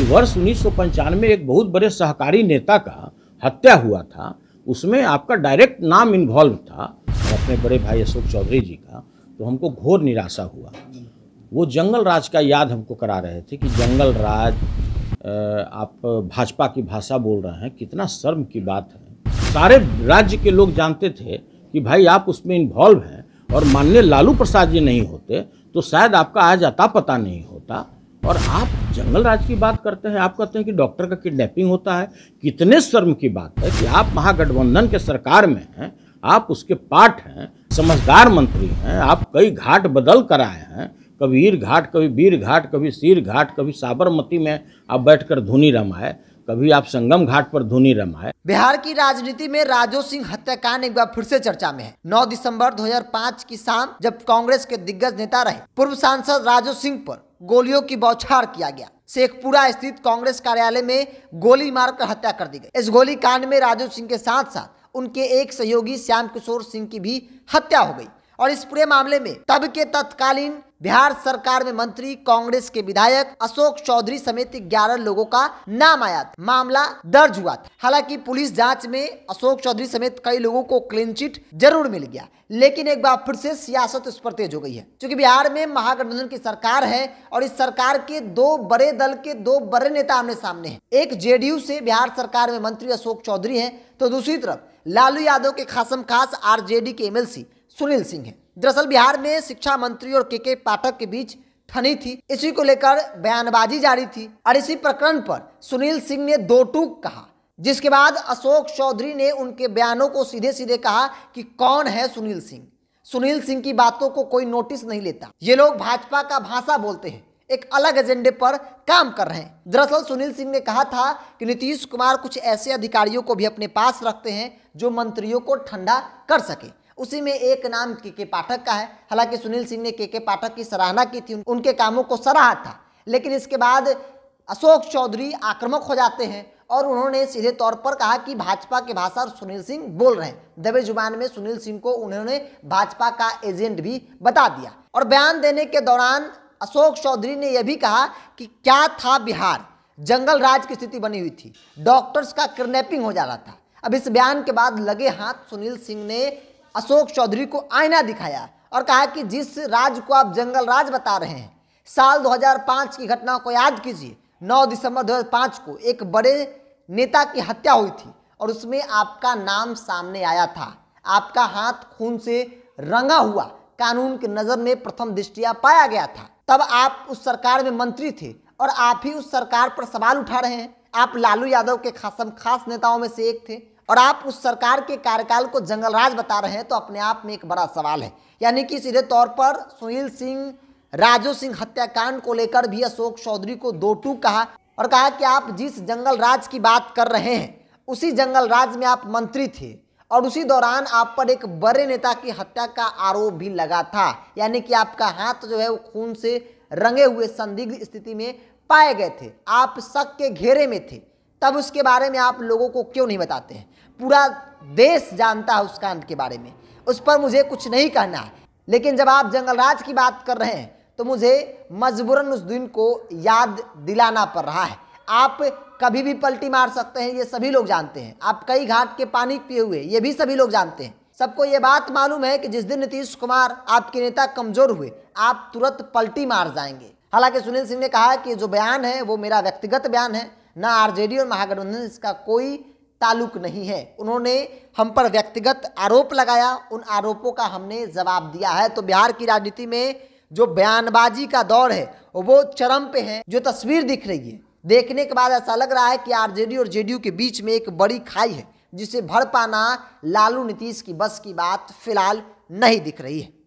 कि वर्ष उन्नीस में एक बहुत बड़े सहकारी नेता का हत्या हुआ था उसमें आपका डायरेक्ट नाम इन्वॉल्व था अपने बड़े भाई अशोक चौधरी जी का तो हमको घोर निराशा हुआ वो जंगल राज का याद हमको करा रहे थे कि जंगल राज आप भाजपा की भाषा बोल रहे हैं कितना शर्म की बात है सारे राज्य के लोग जानते थे कि भाई आप उसमें इन्वॉल्व हैं और माननीय लालू प्रसाद जी नहीं होते तो शायद आपका आज अता पता नहीं होता और आप जंगल राज की बात करते हैं आप कहते हैं कि डॉक्टर का किडनैपिंग होता है कितने शर्म की बात है कि आप महागठबंधन के सरकार में हैं आप उसके पाठ हैं समझदार मंत्री हैं आप कई घाट बदल कर आए हैं कभी ईर घाट कभी वीर घाट कभी सीर घाट कभी साबरमती में आप बैठकर धुनी रमाए कभी आप संगम घाट पर धुनी रमाए बिहार की राजनीति में राजो सिंह हत्याकांड एक बार फिर से चर्चा में है 9 दिसंबर 2005 की शाम जब कांग्रेस के दिग्गज नेता रहे पूर्व सांसद राजो सिंह पर गोलियों की बौछार किया गया शेखपुरा स्थित कांग्रेस कार्यालय में गोली मारकर हत्या कर दी गई इस गोली कांड में राजू सिंह के साथ साथ उनके एक सहयोगी श्याम किशोर सिंह की भी हत्या हो गई और इस पूरे मामले में तब के तत्कालीन बिहार सरकार में मंत्री कांग्रेस के विधायक अशोक चौधरी समेत 11 लोगों का नाम आया था मामला दर्ज हुआ था हालांकि पुलिस जांच में अशोक चौधरी समेत कई लोगों को क्लीन चिट जरूर मिल गया लेकिन एक बार फिर से सियासत उस पर तेज हो गई है क्योंकि बिहार में महागठबंधन की सरकार है और इस सरकार के दो बड़े दल के दो बड़े नेता आमने सामने है एक जेडीयू से बिहार सरकार में मंत्री अशोक चौधरी है तो दूसरी तरफ लालू यादव के खासम खास आर के एमएलसी सुनील सिंह है दरअसल बिहार में शिक्षा मंत्री और के के पाठक के बीच ठनी थी इसी को लेकर बयानबाजी जारी थी और इसी प्रकरण पर सुनील सिंह ने दो टूक कहा जिसके बाद अशोक चौधरी ने उनके बयानों को सीधे सीधे कहा कि कौन है सुनील सिंह सुनील सिंह की बातों को कोई नोटिस नहीं लेता ये लोग भाजपा का भाषा बोलते हैं एक अलग एजेंडे पर काम कर रहे हैं दरअसल सुनील सिंह ने कहा था कि नीतीश कुमार कुछ ऐसे अधिकारियों को भी अपने पास रखते हैं जो मंत्रियों को ठंडा कर सके उसी में एक नाम के के पाठक का है हालांकि सुनील सिंह ने के के पाठक की सराहना की थी उनके कामों को सराहा था लेकिन इसके बाद अशोक चौधरी आक्रामक हो जाते हैं और उन्होंने सीधे तौर पर कहा कि भाजपा के भाषा सुनील सिंह बोल रहे हैं दबे जुबान में सुनील सिंह को उन्होंने भाजपा का एजेंट भी बता दिया और बयान देने के दौरान अशोक चौधरी ने यह भी कहा कि क्या था बिहार जंगल राज की स्थिति बनी हुई थी डॉक्टर्स का किडनेपिंग हो जा रहा था अब इस बयान के बाद लगे हाथ सुनील सिंह ने अशोक चौधरी को आईना दिखाया और कहा कि जिस राज को आप जंगल राज बता रहे हैं साल 2005 की घटना को याद कीजिए 9 दिसंबर 2005 को एक बड़े नेता की हत्या हुई थी और उसमें आपका नाम सामने आया था आपका हाथ खून से रंगा हुआ कानून की नज़र में प्रथम दृष्टिया पाया गया था तब आप उस सरकार में मंत्री थे और आप ही उस सरकार पर सवाल उठा रहे हैं आप लालू यादव के खासम खास नेताओं में से एक थे और आप उस सरकार के कार्यकाल को जंगलराज बता रहे हैं तो अपने आप में एक बड़ा सवाल है यानी कि सीधे तौर पर सुनील सिंह राजू सिंह हत्याकांड को लेकर भी अशोक चौधरी को दो टू कहा और कहा कि आप जिस जंगल राज की बात कर रहे हैं उसी जंगल राज में आप मंत्री थे और उसी दौरान आप पर एक बड़े नेता की हत्या का आरोप भी लगा था यानी कि आपका हाथ जो है वो खून से रंगे हुए संदिग्ध स्थिति में पाए गए थे आप शक के घेरे में थे तब उसके बारे में आप लोगों को क्यों नहीं बताते हैं पूरा देश जानता है उस कांड के बारे में उस पर मुझे कुछ नहीं कहना है लेकिन जब आप जंगलराज की बात कर रहे हैं तो मुझे मजबूरन उस दिन को याद दिलाना पड़ रहा है आप कभी भी पलटी मार सकते हैं ये सभी लोग जानते हैं आप कई घाट के पानी पिए हुए ये भी सभी लोग जानते हैं सबको ये बात मालूम है कि जिस दिन नीतीश कुमार आपके नेता कमजोर हुए आप तुरंत पलटी मार जाएंगे हालांकि सुनील सिंह ने कहा कि जो बयान है वो मेरा व्यक्तिगत बयान है ना आरजेडी और महागठबंधन इसका कोई ताल्लुक नहीं है उन्होंने हम पर व्यक्तिगत आरोप लगाया उन आरोपों का हमने जवाब दिया है तो बिहार की राजनीति में जो बयानबाजी का दौर है वो चरम पे है जो तस्वीर दिख रही है देखने के बाद ऐसा लग रहा है कि आरजेडी और जेडीयू के बीच में एक बड़ी खाई है जिसे भर पाना लालू नीतीश की बस की बात फिलहाल नहीं दिख रही है